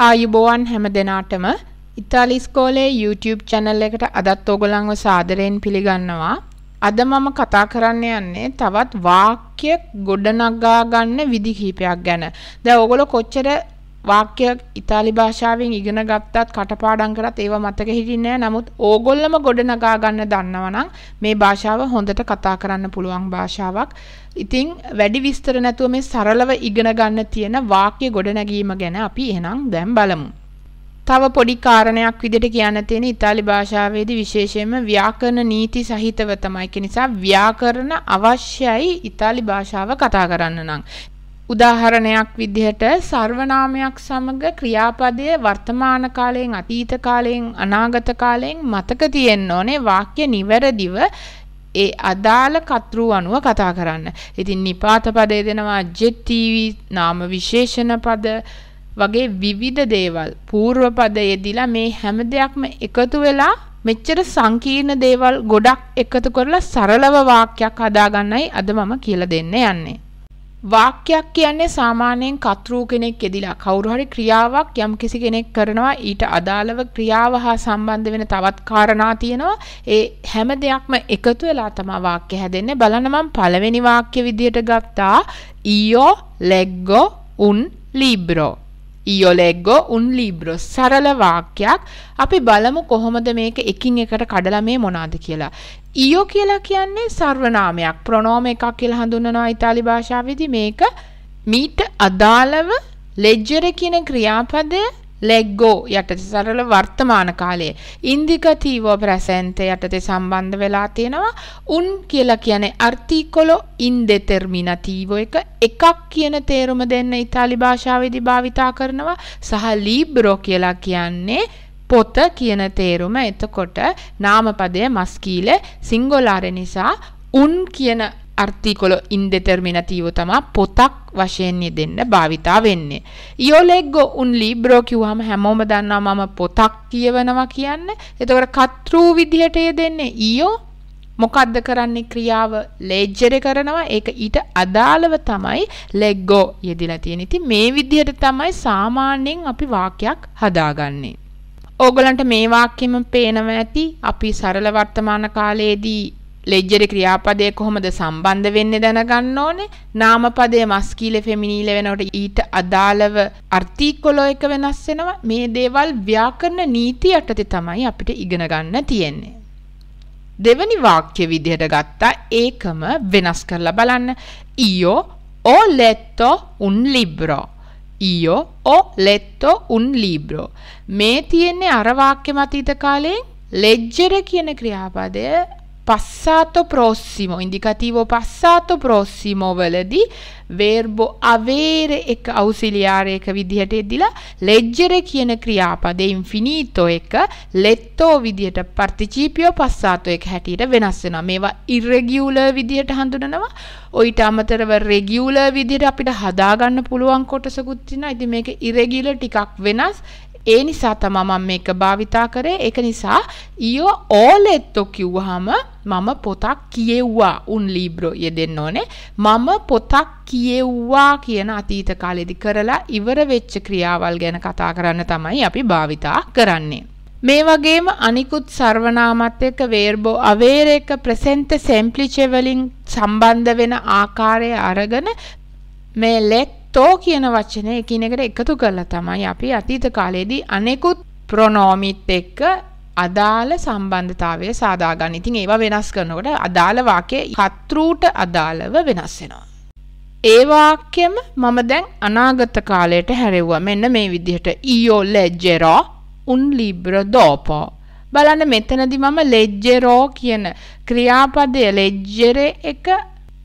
ආයුබෝවන් හැම දෙනාටම ඉතාලි ස්කෝලේ YouTube channel එකට අදත් ඔයගොල්ලන්ව සාදරයෙන් පිළිගන්නවා. අද මම කතා කරන්න යන්නේ තවත් වාක්‍ය ගොඩනගා ගන්න විදි කිහිපයක් ගැන. දැන් ඔයගොල්ලෝ කොච්චර වාක්‍ය ඉතාලි භාෂාවෙන් ඉගෙන ගත්තත් කටපාඩම් කරත් ඒව මතක හිටින්නේ නැහැ. නමුත් ඕගොල්ලම ගොඩනගා ගන්න දන්නවනම් මේ භාෂාව හොඳට කතා කරන්න පුළුවන් භාෂාවක්. ඉතින් වැඩි විස්තර නැතුව මේ සරලව ඉගෙන ගන්න තියෙන වාක්‍ය ගොඩනැගීම ගැන අපි එහෙනම් දැන් බලමු. තව පොඩි කාරණයක් විදිහට කියන්න තියෙන ඉතාලි භාෂාවේදී විශේෂයෙන්ම ව්‍යාකරණ නීති සහිතව තමයි. ඒක නිසා ව්‍යාකරණ අවශ්‍යයි ඉතාලි භාෂාව කතා කරන්න නම්. උදාහරණයක් විදිහට සර්වනාමයක් සමග ක්‍රියාපදය වර්තමාන කාලයෙන් අතීත කාලයෙන් අනාගත කාලයෙන් මතක තියෙන්න ඕනේ වාක්‍ය නිවැරදිව ඒ අදාළ කතෘ අනුව කතා කරන්න. ඉතින් නිපාත පදය දෙනවා ජෙට්ටීවි නාම විශේෂණ පද වගේ විවිධ දේවල් పూర్ව පදයේදීලා මේ හැම දෙයක්ම එකතු වෙලා මෙච්චර සංකීර්ණ දේවල් ගොඩක් එකතු කරලා සරලව වාක්‍යයක් හදාගන්නයි අද මම කියලා දෙන්න යන්නේ. වාක්‍යයක් කියන්නේ සාමාන්‍යයෙන් කතෘ කෙනෙක් එදිලා කවුරු හරි ක්‍රියාවක් යම් කිසි කෙනෙක් කරනවා ඊට අදාළව ක්‍රියාව හා සම්බන්ධ වෙන තවත් කාරණා තියෙනවා ඒ හැම දෙයක්ම එකතු වෙලා තමයි වාක්‍ය හැදෙන්නේ බලන්න මම පළවෙනි වාක්‍ය විදියට ගත්තා ඊයෝ ලෙග්ගෝ උන් ලිබ්‍රෝ ඊයෝ ලෙග්ගෝ උන් ලිබ්‍රෝ සරල වාක්‍යයක් අපි බලමු කොහොමද මේක එකින් එකට කඩලා මේ මොනවද කියලා. ඊයෝ කියලා කියන්නේ සර්වනාමයක් ප්‍රොනෝම එකක් කියලා හඳුන්වනවා ඉතාලි භාෂාවේදී මේක මීට අදාළව ලෙජ්ජර කියන ක්‍රියාපදය let go යටතේ සරල වර්තමාන කාලයේ indicative present යටතේ සම්බන්ධ වෙලා තියෙනවා un කියලා කියන්නේ articolo indeterminativo එක එකක් කියන තේරුම දෙන්න ඉතාලි භාෂාවේදී භාවිතා කරනවා සහ libro කියලා කියන්නේ පොත කියන තේරුම එතකොට නාමපදය මස්කීල සිංගොලාර නිසා උන් කියන අර්තිකොල ඉන්ඩෙටර්මිනටීව තමා පොතක් වශයෙන් යෙදෙන්න භාවිතා වෙන්නේ. යෝලෙග්ගෝ උන් ලිබ්‍රෝ කිව්වම හැමෝම දන්නවා මම පොතක් කියවනවා කියන්න. එතකොට කත්රු විදිහට යෙදෙන්නේ ඊයෝ මොකද්ද කරන්නේ ක්‍රියාව ලේජරේ කරනවා. ඒක ඊට අදාළව තමයි ලෙග්ගෝ යෙදিলা තියෙන්නේ. ඉතින් මේ විදිහට තමයි සාමාන්‍යයෙන් අපි වාක්‍යයක් හදාගන්නේ. ඕගලන්ට මේ වාක්‍යෙම පේනවා ඇති අපි සරල වර්තමාන කාලයේදී ලෙජ්ජරේ ක්‍රියාපදය කොහොමද සම්බන්ධ වෙන්නේ දැනගන්න ඕනේ. නාමපදයේ මස්කීල ෆෙමිනීල වෙනකොට ඊට අදාළව අර්ටිකලෝ එක වෙනස් වෙනවා. මේ දේවල් ව්‍යාකරණ නීති යටතේ තමයි අපිට ඉගෙන ගන්න තියෙන්නේ. දෙවනි වාක්‍ය විදිහට ගත්තා ඒකම වෙනස් කරලා බලන්න. io ho letto un libro. io ho letto un libro. මේ තියෙන්නේ අර වාක්‍යම අතීත කාලේ ලෙජ්ජර කියන ක්‍රියාපදය passato prossimo, indicativo passato prossimo වලදී verbo avere එක e ausiliare එක විදිහට එදිලා leggere කියන ක්‍රියාපදේ infinito එක letto විදිහට participio passato එක හැටියට වෙනස් වෙනවා. මේවා irregular විදිහට හඳුනනවා. ඔයිට අමතරව regular විදිහට අපිට හදාගන්න පුළුවන් කොටසකුත් තියෙනවා. ඉතින් මේක irregular ටිකක් වෙනස්. ඒ නිසා තමයි මම මේක භාවිතා කරේ. ඒක නිසා io oletto කිව්වහම මම පොතක් කියෙව්වා un libro යෙදෙන්න ඕනේ. මම පොතක් කියෙව්වා කියන අතීත කාලෙදි කරලා ඉවර වෙච්ච ක්‍රියාවල් ගැන කතා කරන්න තමයි අපි භාවිතා කරන්නේ. මේ වගේම අනිකුත් සර්වනාමත් එක්ක වේර්බෝ අවේරේක ප්‍රසෙන්ත සෙම්ප්ලිචේ වලින් සම්බන්ධ වෙන ආකාරය අරගෙන මේ let තෝ කියන වචනේ එකිනෙකට එකතු කරලා තමයි අපි අතීත කාලයේදී අනෙකුත් ප්‍රොනෝමිත් එක්ක අදාළ සම්බන්ධතාවය සාදාගන්න. ඉතින් ඒවා වෙනස් කරනකොට අදාළ වාක්‍ය කතෘට අදාළව වෙනස් වෙනවා. ඒ වාක්‍යෙම මම දැන් අනාගත කාලයට හැරෙව්වා. මෙන්න මේ විදිහට ඊයෝ ලෙජ්ජෙරෝ උන් ලිබ්‍ර දෝපෝ. බලන්න මෙතනදි මම ලෙජ්ජෙරෝ කියන ක්‍රියාපදය ලෙජ්ජෙරේ එක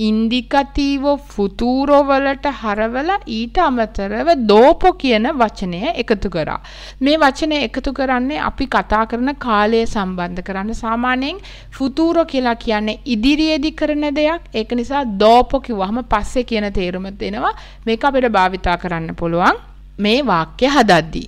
ඉන්ඩිකටීවෝ ෆුතූරෝ වලට හරවලා ඊට අමතරව දෝපෝ කියන වචනය එකතු කරා. මේ වචනය එකතු කරන්නේ අපි කතා කරන කාලය සම්බන්ධ කරන්න සාමාන්‍යයෙන් ෆුතූරෝ කියලා කියන්නේ ඉදිරියේදී කරන දෙයක්. ඒක නිසා දෝපෝ කිව්වහම පස්සේ කියන තේරුම දෙනවා. මේක අපිට භාවිතා කරන්න පුළුවන් මේ වාක්‍ය හදද්දී.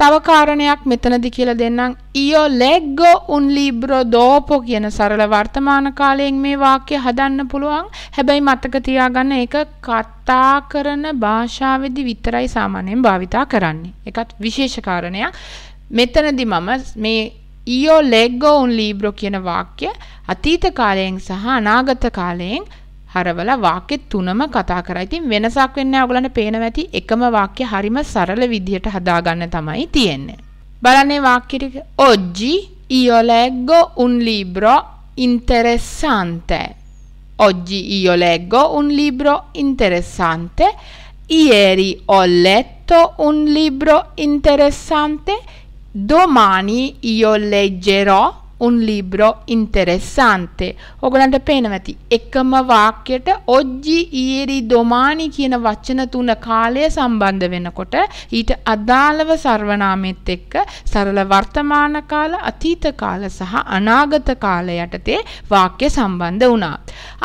තව කාරණයක් මෙතනදි කියලා දෙන්නම්. Io leggo un libro dopo කියන සරල වර්තමාන කාලයෙන් මේ වාක්‍ය හදන්න පුළුවන්. හැබැයි මතක තියාගන්න ඒක කතා කරන භාෂාවේදී විතරයි සාමාන්‍යයෙන් භාවිතා කරන්නේ. ඒකත් විශේෂ කාරණයක්. මෙතනදි මම මේ Io leggo un libro කියන වාක්‍ය අතීත කාලයෙන් සහ අනාගත කාලයෙන් හරවල වාක්‍ය තුනම කතා කරා. ඉතින් වෙනසක් වෙන්නේ ඔයගලන්ට පේනවා ඇති එකම වාක්‍ය හරිම සරල විදිහට හදාගන්න තමයි තියෙන්නේ. බලන්නේ වාක්‍ය ටික. Oggi io leggo un libro interessante. Oggi io leggo un libro interessante. Ieri ho letto un libro interessante. Domani io leggerò උන් ලිබ්‍රෝ ඉන්ටරෙස්සාන්තේ. ඔගලන්ට පේනවති එකම වාක්‍යයට ඔජ්ජි ඊරි දොමානි කියන වචන තුන කාලය සම්බන්ධ වෙනකොට ඊට අදාළව සර්වනාමෙත් එක්ක සරල වර්තමාන කාල අතීත කාල සහ අනාගත කාල යටතේ වාක්‍ය සම්බන්ධ වුණා.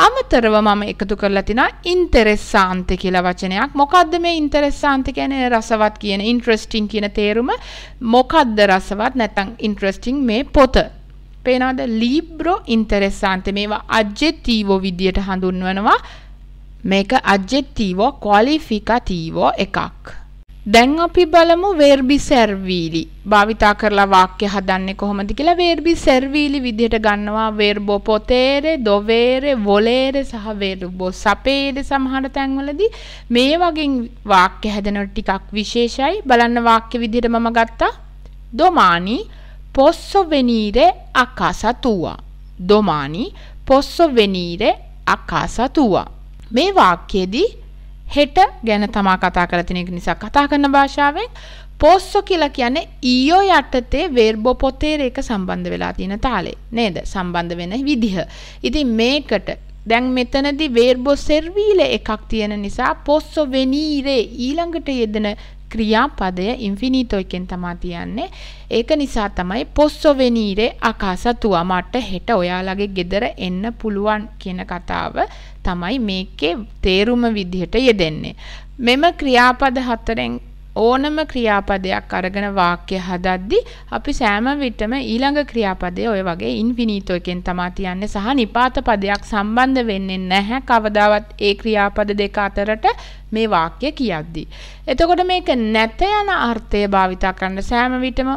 අමතරව මම එකතු කරලා තිනා ඉන්ටරෙස්සාන්ත කියලා වචනයක්. මොකද්ද මේ ඉන්ටරෙස්සාන්ත කියන්නේ රසවත් කියන ඉන්ටරෙස්ටිං කියන තේරුම මොකද්ද රසවත් නැත්නම් ඉන්ටරෙස්ටිං මේ පොත පේනවද ලිබ්‍රෝ ඉන්ටරෙස්සාන්තේ මේවා අජ්ජෙක්ටිවෝ විදියට හඳුන්වනවා මේක අජ්ජෙක්ටිවෝ ක්වොලිෆිකටිවෝ එකක් දැන් අපි බලමු වර්බි සර්වීලි භාවිතා කරලා වාක්‍ය හදන්නේ කොහොමද කියලා වර්බි සර්වීලි විදිහට ගන්නවා වර්බෝ පොතේරේ දොවේරේ වොලේරේ සහ වර්බෝ සපේරේ සමහර තැන්වලදී මේ වගේ වාක්‍ය හැදෙනකොට ටිකක් විශේෂයි බලන්න වාක්‍ය විදිහට මම ගත්තා දොමානි posso venire a casa tua. Domani posso venire a casa tua. මේ වාක්‍යයේදී හෙට ගැන තමා කතා කරලා තියෙන එක නිසා කතා කරන භාෂාවෙන් පොස්සෝ කියලා කියන්නේ ඊයෝ යටතේ verbo potere එක සම්බන්ධ වෙලා තියෙන තාලේ නේද සම්බන්ධ වෙන විදිහ. ඉතින් මේකට දැන් මෙතනදී verbo servile එකක් තියෙන නිසා posso venire ඊළඟට යෙදෙන ක්‍රියාපදය ඉන්ෆිනිටෝ එකෙන් තමා තියන්නේ. ඒක නිසා තමයි පොස්සොවෙනීරේ අකාසතුවා මට හෙට ඔයාලගේ ගෙදර එන්න පුළුවන් කියන කතාව තමයි මේකේ තේරුම විදිහට යෙදෙන්නේ. මෙම ක්‍රියාපද හතරෙන් ඕනම ක්‍රියාපදයක් අරගෙන වාක්‍ය හදද්දි අපි සෑම විටම ඊළඟ ක්‍රියාපදය ඔය වගේ ඉන්ෆිනීටෝ එකෙන් තමා තියන්නේ සහ නිපාත පදයක් සම්බන්ධ වෙන්නේ නැහැ කවදාවත් ඒ ක්‍රියාපද දෙක අතරට මේ වාක්‍ය කියද්දි. එතකොට මේක නැත යන අර්ථය භාවිතා කරන්න සෑම විටම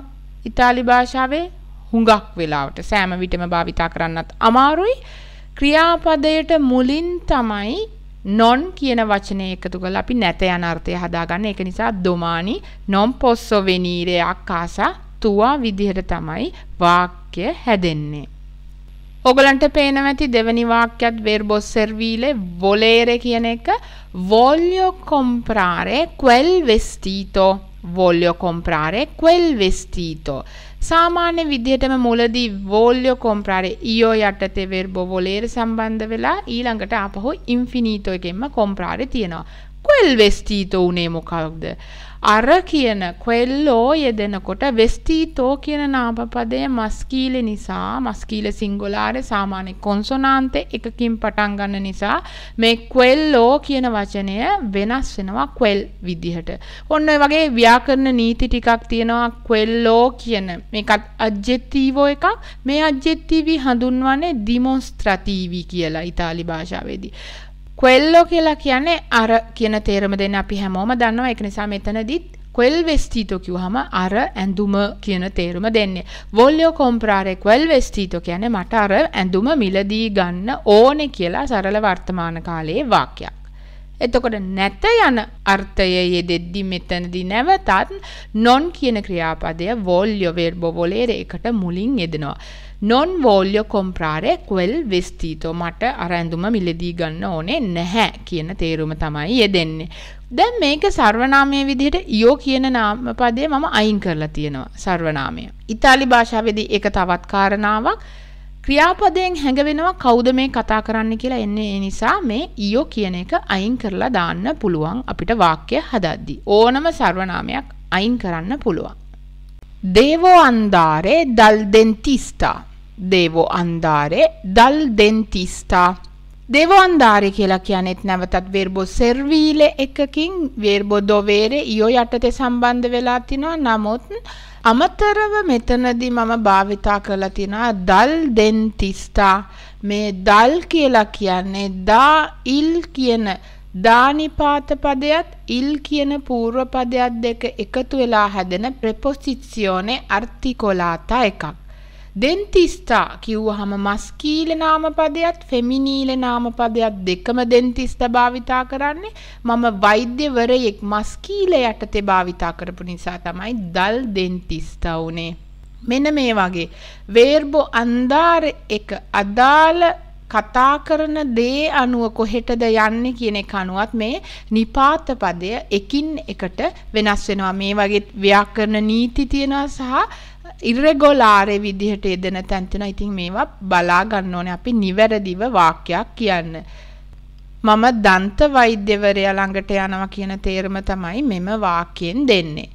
ඉතාලි භාෂාවේ හුඟක් වෙලාවට සෑම විටම භාවිතා කරන්නත් අමාරුයි. ක්‍රියාපදයට මුලින් තමයි non කියන වචනය එකතු කරලා අපි නැත යන අර්ථය හදාගන්න. ඒක නිසා domani non posso venire a casa tua විදිහට තමයි වාක්‍ය හැදෙන්නේ. ඔගලන්ට පේනවා ඇති දෙවනි වාක්‍යයත් verbo servile volere කියන එක voglio comprare quel vestito voglio comprare quel vestito. ಸಾಮಾನ್ಯ ವಿದ್ಯಟಮ ಮೂಲದಿ ವೋಲ್ಯೋ ಕೊಂಪ್ರಾರೆ ಇಯೋ යටතේ verbo volere සම්බන්ධ වෙලා ඊළඟට ආපහු infinito එකෙන්ම ಕೊಂප්‍රාරේ තියෙනවා. quel vestito උනේ මොකක්ද? අර කියන quello යෙදෙනකොට vestito කියන නාමපදයේ මස්කීල නිසා මස්කීල සිංගුලාරේ සාමාන්‍ය කොන්සොනාන්තේ එකකින් පටන් ගන්න නිසා මේ quello කියන වචනය වෙනස් වෙනවා quel විදිහට. ඔන්න ඔය වගේ ව්‍යාකරණ නීති ටිකක් තියෙනවා quello කියන. මේකත් adjectivo එකක්. මේ adjectivi හඳුන්වන්නේ demonstrativi කියලා ඉතාලි භාෂාවේදී. කොෙල්ලෝ කියලා කියන්නේ අර කියන තේරම දෙන්න අපි හැමෝම දන්නවා ඒක නිසා මෙතනදිත් quel vestito කිව්වහම අර ඇඳුම කියන තේරුම දෙන්නේ. Voglio comprare quel vestito කියන්නේ මට අර ඇඳුම මිලදී ගන්න ඕනේ කියලා සරල වර්තමාන කාලයේ වාක්‍යයක්. එතකොට නැත යන අර්ථය යෙදෙද්දි මෙතනදි නැවතත් non කියන ක්‍රියාපදය voglio verbo volere එකට මුලින් යෙදෙනවා. non voglio comprare quel vestito මට අර ඇඳුම මිලදී ගන්න ඕනේ නැහැ කියන තේරුම තමයි යෙදෙන්නේ. දැන් මේක සර්වනාමයේ විදිහට ඊෝ කියන නාම පදේ මම අයින් කරලා තියෙනවා සර්වනාමය. ඉතාලි භාෂාවේදී ඒක තවත් කාරණාවක්. ක්‍රියාපදයෙන් හැඟවෙනවා කවුද මේ කතා කරන්න කියලා එන්නේ ඒ නිසා මේ ඊයෝ කියන එක අයින් කරලා දාන්න පුළුවන් අපිට වාක්‍ය හදද්දී. ඕනම සර්වනාමයක් අයින් කරන්න පුළුවන්. දේවෝ අන්දාරේ දල් දෙන්තිස්ටා. දේවෝ අන්දාරේ දල් දෙන්තිස්ටා. දෙවන්දාරය කියලා කියනෙත් නැවතත් වර්බෝ සර්වීල එකකින් වර්බෝ දොවේරේ ඊයෝ යටතේ සම්බන්ධ වෙලා තිනවා නමුත් අමතරව මෙතනදී මම භාවිතා කරලා තිනවා දල් දෙන් තිස්තා මේ දල් කියලා කියන්නේ දා ඉල් කියන දානිපාත පදයත් ඉල් කියන පූර්ව පදයක් දෙක එකතු වෙලා හැදෙන ප්‍රෙපොසිසියෝනේ අර්තිකොලාතා එකක් දෙන්තිස්ථා කිව්වහම මස්කීල නාමපදයක් ෆෙමිනීල නාමපදයක් දෙකම දෙන්තිස්ථ භාවිතා කරන්නේ මම වෛද්‍යවරයෙක් මස්කීල යටතේ භාවිතා කරපු නිසා තමයි දල් දෙන්තිස්ථ වුනේ. මෙන්න මේ වගේ වේර්බෝ අන්දාර එක අදාළ කතා කරන දේ අනුව කොහෙටද යන්නේ කියන එක අනුවත් මේ නිපාත පදය එකින් එකට වෙනස් වෙනවා මේ වගේ ව්‍යාකරණ නීති තියෙනවා සහ ඉරෙගොලාරේ විදිහට එදෙන තැන් තියෙනවා. ඉතින් මේවා බලා ගන්න ඕනේ අපි නිවැරදිව වාක්‍යයක් කියන්න. මම දන්ත වෛද්‍යවරයා ළඟට යනවා කියන තේරුම තමයි මෙම වාක්‍යයෙන් දෙන්නේ.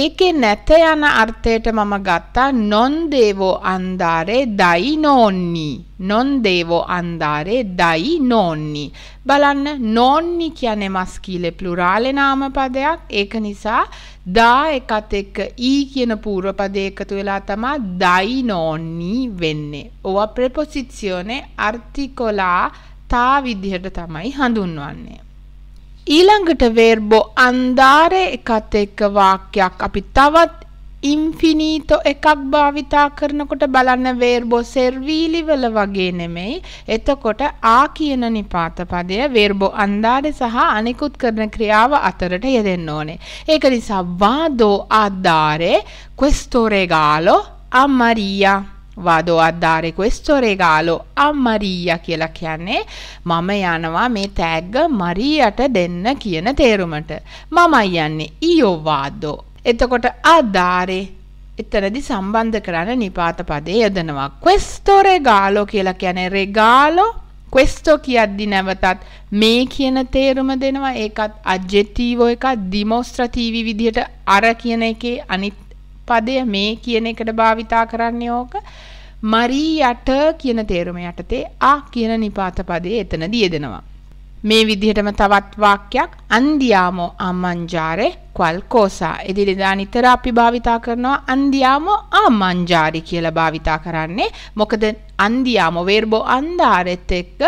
ඒකේ නැත යන අර්ථයට මම ගත්තා non devo andare dai nonni non devo andare dai nonni බලන්න nonni කියන්නේ මස්කීලේ ප්ලුරාලේ නාම පදයක් ඒක නිසා දා එකත් එක්ක e කියන පූර්වපදේ එකතු වෙලා තමයි dai nonni වෙන්නේ. ඕවා preposizione articola තා විදිහට තමයි හඳුන්වන්නේ. ඊළඟට වේර්බෝ අන්දාරය එකත් එක්ක වාක්‍යයක් අපි තවත් ඉන්ෆිනීතෝ එකක් භාවිතා කරනකොට බලන්න වේර්බෝ සර්වීලි වල වගේ නෙමෙයි. එතකොට ආ කියන නිපාත පදය වේර්බෝ අන්දාරය සහ අනිකුත් කරන ක්‍රියාව අතරට යෙදෙන්න ඕනේ. ඒක නිසා වාදෝ ආදාරේ questo regalo a Maria වදෝ අද්දාරෙ questo regalo a Maria කියලා කියන්නේ මම යනවා මේ තෑග්ග මරියට දෙන්න කියන තේරුමට. මමයි යන්නේ io vado. එතකොට අද්දාරෙ එතනදි සම්බන්ධ කරන නිපාත පදේ යොදනවා. questo regalo කියලා කියන්නේ regalo questo කියද්දි නැවතත් මේ කියන තේරුම දෙනවා ඒකත් adjectivo එකක් demonstrative විදිහට අර කියන එකේ අනිත් පදය මේ කියන එකට භාවිතා කරන්නේ ඕක මරී යට කියන තේරුම යටතේ ආ කියන නිපාත පදයේ එතනදී යෙදෙනවා. මේ විදිහටම තවත් වාක්‍යයක් අන්දියාමෝ ආමංජාරේ qual cosa එදිනෙදා නිතර අපි භාවිතා කරනවා අන්දියාමෝ ආමංජාරි කියලා භාවිතා කරන්නේ මොකද අන්දියාමෝ verbo andare එක්ක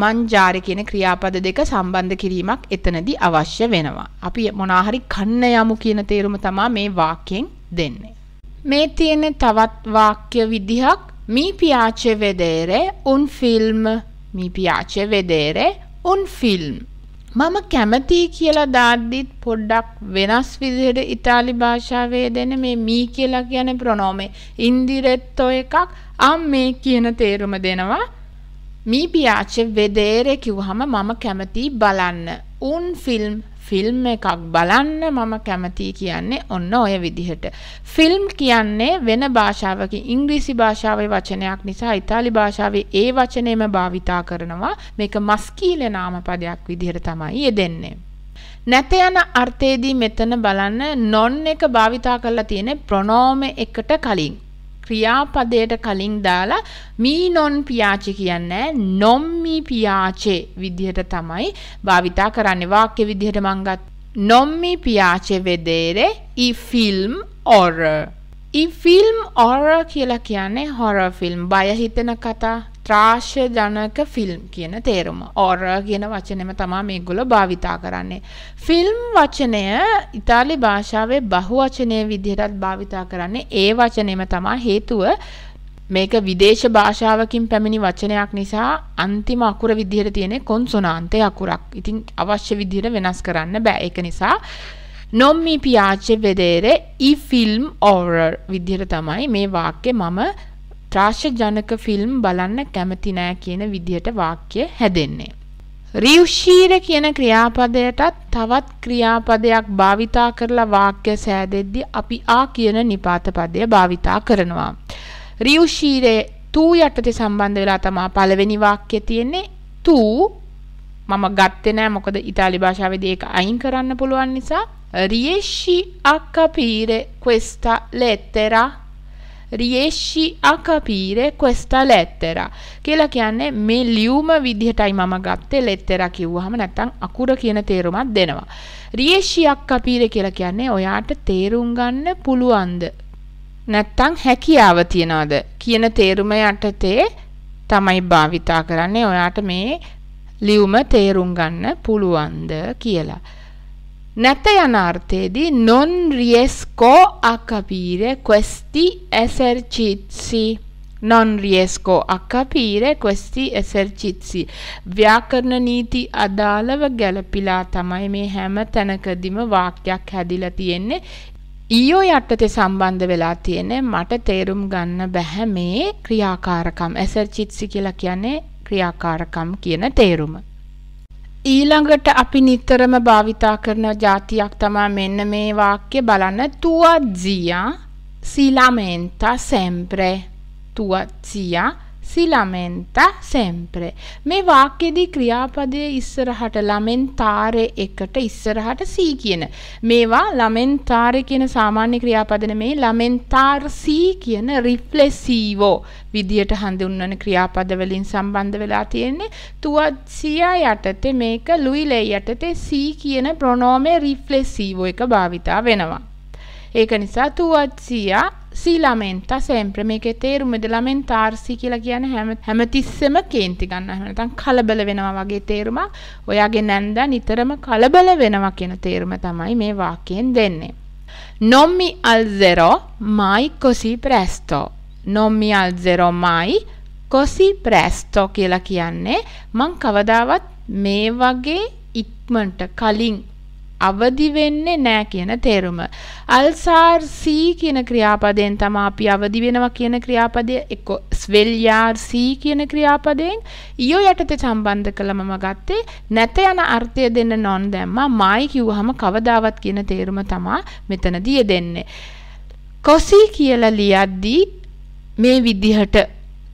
මංජාරි කියන ක්‍රියාපද දෙක සම්බන්ධ කිරීමක් එතනදී අවශ්‍ය වෙනවා. අපි මොනාහරි කන්න යමු කියන තේරුම තමයි මේ වාක්‍යයෙන් දෙන්නේ. මේ තියෙන තවත් වාක්‍ය විදිහක් Mi piace vedere un film. Mi piace vedere un film. මම කැමතියි කියලා දාද්දිත් පොඩ්ඩක් වෙනස් විදිහට ඉතාලි භාෂාවේ දෙන මේ මී කියලා කියන ප්‍රොනෝමේ ඉන්දිරෙත්තෝ එකක් අම් මේ කියන තේරුම දෙනවා මී පියාච වෙදේරේ කිව්වහම මම කැමතියි බලන්න උන් ෆිල්ම් ෆිල්ම් එකක් බලන්න මම කැමතියි කියන්නේ ඔන්න ඔය විදිහට. ෆිල්ම් කියන්නේ වෙන භාෂාවකින් ඉංග්‍රීසි භාෂාවේ වචනයක් නිසා ඉතාලි භාෂාවේ ඒ වචනයම භාවිතා කරනවා. මේක මස්කීල නාමපදයක් විදිහට තමයි යෙදෙන්නේ. නැත යන අර්ථයේදී මෙතන බලන්න non එක භාවිතා කරලා තියෙන ප්‍රොනෝම එකට කලින් ක්‍රියාපදයට කලින් දාලා මී නොන් පියාචි කියන්නේ නොම් මී පියාචේ විදිහට තමයි භාවිතා කරන්නේ වාක්‍ය විදිහට මං ගත් නොම් මී පියාචේ වෙදේරේ ඊ ෆිල්ම් ඔර ඊ ෆිල්ම් ඔර කියලා කියන්නේ හොරර් ෆිල්ම් බය හිතෙන කතා ත්‍රාශ්‍යජනක ෆිල්ම් කියන තේරුම. ඕර කියන වචනෙම තමා මේගොල්ලෝ භාවිතා කරන්නේ. ෆිල්ම් වචනය ඉතාලි භාෂාවේ බහුවචනයේ විදිහටත් භාවිතා කරන්නේ. ඒ වචනෙම තමා හේතුව මේක විදේශ භාෂාවකින් පැමිණි වචනයක් නිසා අන්තිම අකුර විදිහට තියෙන කොන්සොනාන්තේ අකුරක්. ඉතින් අවශ්‍ය විදිහට වෙනස් කරන්න බෑ. ඒක නිසා non mi piace vedere i film horror විදිහට තමයි මේ වාක්‍යේ මම ත්‍රාශජනක ෆිල්ම් බලන්න කැමති නෑ කියන විදිහට වාක්‍ය හැදෙන්නේ. රියුෂීර කියන ක්‍රියාපදයටත් තවත් ක්‍රියාපදයක් භාවිතා කරලා වාක්‍ය සෑදෙද්දී අපි ආ කියන නිපාත පදය භාවිතා කරනවා. රියුෂීරේ තූ යටතේ සම්බන්ධ වෙලා තමා පළවෙනි වාක්‍ය තියෙන්නේ තූ මම ගත්තේ නෑ මොකද ඉතාලි භාෂාවේදී ඒක අයින් කරන්න පුළුවන් නිසා riesci a capire questa lettera riesci a capire questa lettera කියලා කියන්නේ මේ ලියුම විදිහටයි මම ගත්තේ lettera කිව්වහම නැත්තම් අකුර කියන තේරුමක් දෙනවා. riesci a capire කියලා කියන්නේ ඔයාට තේරුම් ගන්න පුළුවන්ද? නැත්තම් හැකියාව තියනවද කියන තේරුම යටතේ තමයි භාවිතා කරන්නේ ඔයාට මේ ලියුම තේරුම් ගන්න පුළුවන්ද කියලා. නැත යන අර්ථයේදී non riesco a capire questi esercizi non riesco a capire questi esercizi ව්‍යාකරණ නීති අදාළව ගැළපීලා තමයි මේ හැම තැනකදීම වාක්‍යයක් හැදිලා තියෙන්නේ ඊයෝ යටතේ සම්බන්ධ වෙලා තියෙන්නේ මට තේරුම් ගන්න බැහැ මේ ක්‍රියාකාරකම් එසර්චිත්සි කියලා කියන්නේ ක්‍රියාකාරකම් කියන තේරුම ඊළඟට අපි නිතරම භාවිතා කරන જાතියක් තමයි මෙන්න මේ වාක්‍ය බලන්න tua zia si lamenta sempre tua zia si lamenta sempre. මේ වාක්‍යයේදී ක්‍රියාපදයේ ඉස්සරහට lamentare එකට ඉස්සරහට si කියන. මේවා lamentare කියන සාමාන්‍ය ක්‍රියාපද නෙමේ lamentar si කියන reflessivo විදියට හඳුන්වන ක්‍රියාපද වලින් සම්බන්ධ වෙලා තියෙන්නේ. තුවත්සියා යටතේ මේක ලුයිලේ යටතේ si කියන ප්‍රොනෝමේ reflessivo එක භාවිතා වෙනවා. ඒක නිසා තුවත් සීයා si lamenta sempre මේකේ තේරුම ද lamentarsi කියලා කියන්නේ හැම හැමතිස්සෙම කේන්ති ගන්න එහෙම නැත්නම් කලබල වෙනවා වගේ තේරුමක්. ඔයාගේ නැන්දා නිතරම කලබල වෙනවා කියන තේරුම තමයි මේ වාක්‍යයෙන් දෙන්නේ. Non mi alzerò mai così presto. Non mi alzerò mai così presto කියලා කියන්නේ මං කවදාවත් මේ වගේ ඉක්මනට කලින් අවදි වෙන්නේ නැහැ කියන තේරුම. අල්සාර් සී කියන ක්‍රියාපදයෙන් තමයි අපි අවදි වෙනවා කියන ක්‍රියාපදය එක්ක ස්වෙල්යාර් සී කියන ක්‍රියාපදයෙන් ඊයෝ යටතේ සම්බන්ධ කළම මම ගත්තේ නැත යන අර්ථය දෙන්න නොන් දැම්මා මායි කිව්වහම කවදාවත් කියන තේරුම තමයි මෙතනදී දෙන්නේ. කොසි කියලා ලියද්දී මේ විදිහට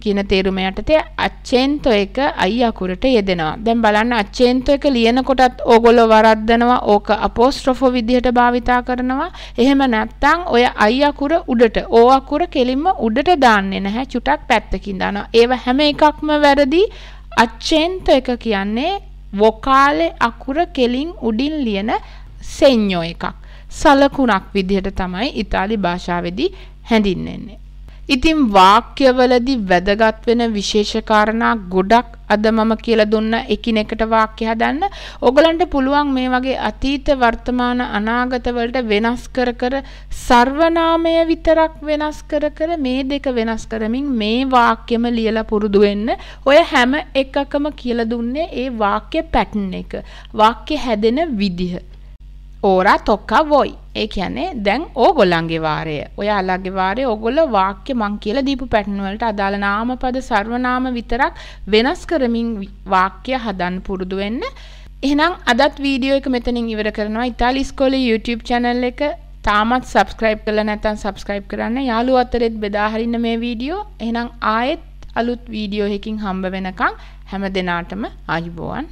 කියන තේරුම යටතේ අච්චෙන්තෝ එක අයි අකුරට යෙදෙනවා. දැන් බලන්න අච්චෙන්තෝ එක ලියනකොටත් ඕගොල්ලෝ වරද්දනවා. ඕක අපෝස්ට්‍රොෆෝ විදිහට භාවිතා කරනවා. එහෙම නැත්නම් ඔය අයි අකුර උඩට ඕ අකුර කෙලින්ම උඩට දාන්නේ නැහැ. චුටක් පැත්තකින් දානවා. ඒව හැම එකක්ම වැරදි. අච්චෙන්තෝ එක කියන්නේ වොකාලේ අකුර කෙලින් උඩින් ලියන සෙඤ්ඤෝ එකක්. සලකුණක් විදිහට තමයි ඉතාලි භාෂාවේදී හැඳින්වෙන්නේ. ඉතින් වාක්‍යවලදී වැදගත් වෙන විශේෂ කාරණා ගොඩක් අද මම කියලා දුන්න එකිනෙකට වාක්‍ය හදන්න. ඔගලන්ට පුළුවන් මේ වගේ අතීත වර්තමාන අනාගත වලට වෙනස් කර කර සර්වනාමය විතරක් වෙනස් කර කර මේ දෙක වෙනස් කරමින් මේ වාක්‍යෙම ලියලා පුරුදු වෙන්න. ඔය හැම එකකම කියලා දුන්නේ ඒ වාක්‍ය පැටර්න් එක. වාක්‍ය හැදෙන විදිහ. ඕරා තොක්කා වොයි. ඒ කියන්නේ දැන් ඕගොල්ලන්ගේ වාරය. ඔයාලගේ වාරය ඕගොල්ලෝ වාක්‍ය මං කියලා දීපු පැටර්න් වලට අදාළ නාමපද සර්වනාම විතරක් වෙනස් කරමින් වාක්‍ය හදන්න පුරුදු වෙන්න. එහෙනම් අදත් වීඩියෝ එක මෙතනින් ඉවර කරනවා. ඉතාලි ඉස්කෝලේ YouTube channel එක තාමත් subscribe කරලා නැත්නම් subscribe කරන්න. යාළුවෝ අතරෙත් බෙදා හරින්න මේ වීඩියෝ. එහෙනම් ආයෙත් අලුත් වීඩියෝ එකකින් හම්බ වෙනකන් හැම දිනාටම ආයුබෝවන්.